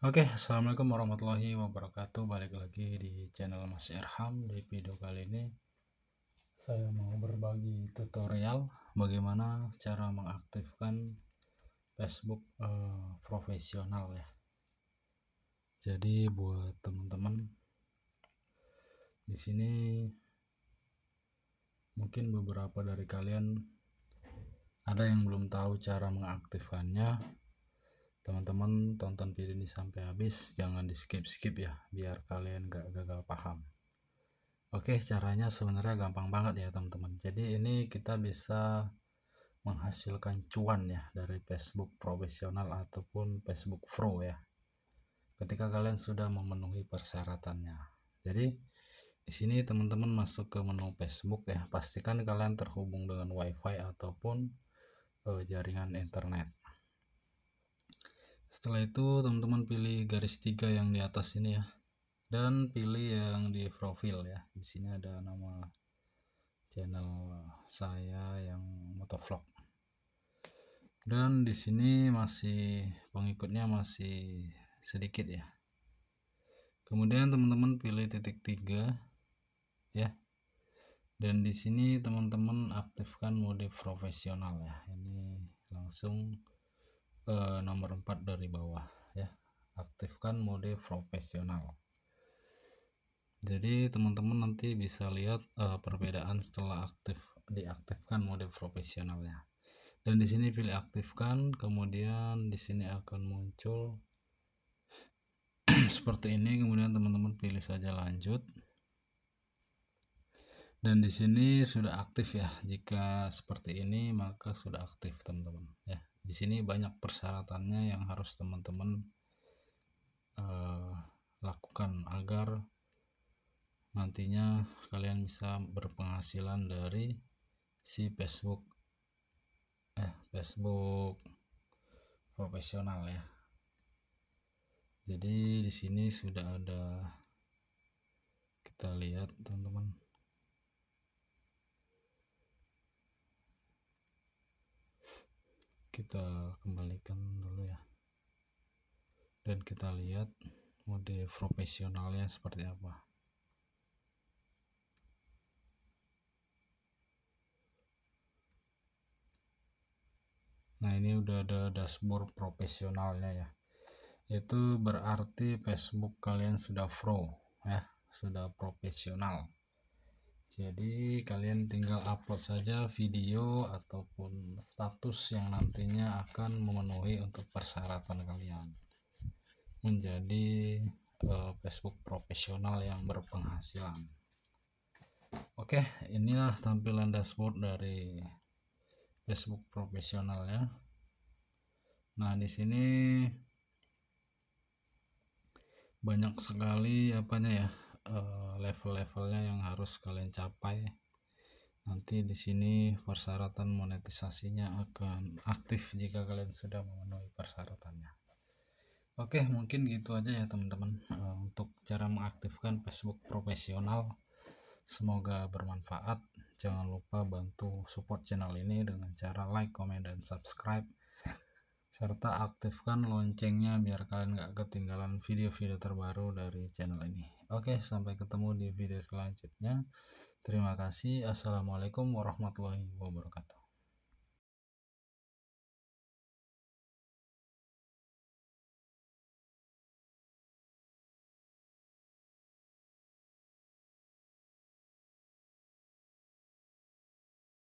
Oke, okay, assalamualaikum warahmatullahi wabarakatuh. Balik lagi di channel Mas Irham. Di video kali ini, saya mau berbagi tutorial bagaimana cara mengaktifkan Facebook eh, profesional ya. Jadi buat teman-teman di sini mungkin beberapa dari kalian ada yang belum tahu cara mengaktifkannya teman-teman tonton video ini sampai habis jangan di skip-skip ya biar kalian gak gagal paham oke caranya sebenarnya gampang banget ya teman-teman jadi ini kita bisa menghasilkan cuan ya dari Facebook profesional ataupun Facebook Pro ya ketika kalian sudah memenuhi persyaratannya jadi di sini teman-teman masuk ke menu Facebook ya pastikan kalian terhubung dengan WiFi ataupun uh, jaringan internet setelah itu teman-teman pilih garis tiga yang di atas ini ya dan pilih yang di profil ya di sini ada nama channel saya yang motovlog dan di sini masih pengikutnya masih sedikit ya kemudian teman-teman pilih titik tiga ya dan di sini teman-teman aktifkan mode profesional ya ini langsung eh, nomor 4 dari bawah ya aktifkan mode profesional jadi teman-teman nanti bisa lihat uh, perbedaan setelah aktif diaktifkan mode profesionalnya dan di sini pilih aktifkan kemudian di sini akan muncul seperti ini kemudian teman-teman pilih saja lanjut dan di sini sudah aktif ya jika seperti ini maka sudah aktif teman-teman ya di sini banyak persyaratannya yang harus teman-teman uh, lakukan agar nantinya kalian bisa berpenghasilan dari si Facebook eh Facebook profesional ya. Jadi di sini sudah ada kita lihat teman-teman. kita kembalikan dulu ya dan kita lihat mode profesionalnya seperti apa nah ini udah ada dashboard profesionalnya ya itu berarti Facebook kalian sudah pro ya sudah profesional jadi kalian tinggal upload saja video ataupun status yang nantinya akan memenuhi untuk persyaratan kalian menjadi uh, Facebook profesional yang berpenghasilan oke okay, inilah tampilan dashboard dari Facebook profesional ya nah di sini banyak sekali apanya ya Eh, level-levelnya yang harus kalian capai nanti di sini persyaratan monetisasinya akan aktif jika kalian sudah memenuhi persyaratannya oke mungkin gitu aja ya teman-teman eh, untuk cara mengaktifkan Facebook profesional semoga bermanfaat jangan lupa bantu support channel ini dengan cara like, comment, dan subscribe serta aktifkan loncengnya biar kalian gak ketinggalan video-video terbaru dari channel ini oke sampai ketemu di video selanjutnya terima kasih assalamualaikum warahmatullahi wabarakatuh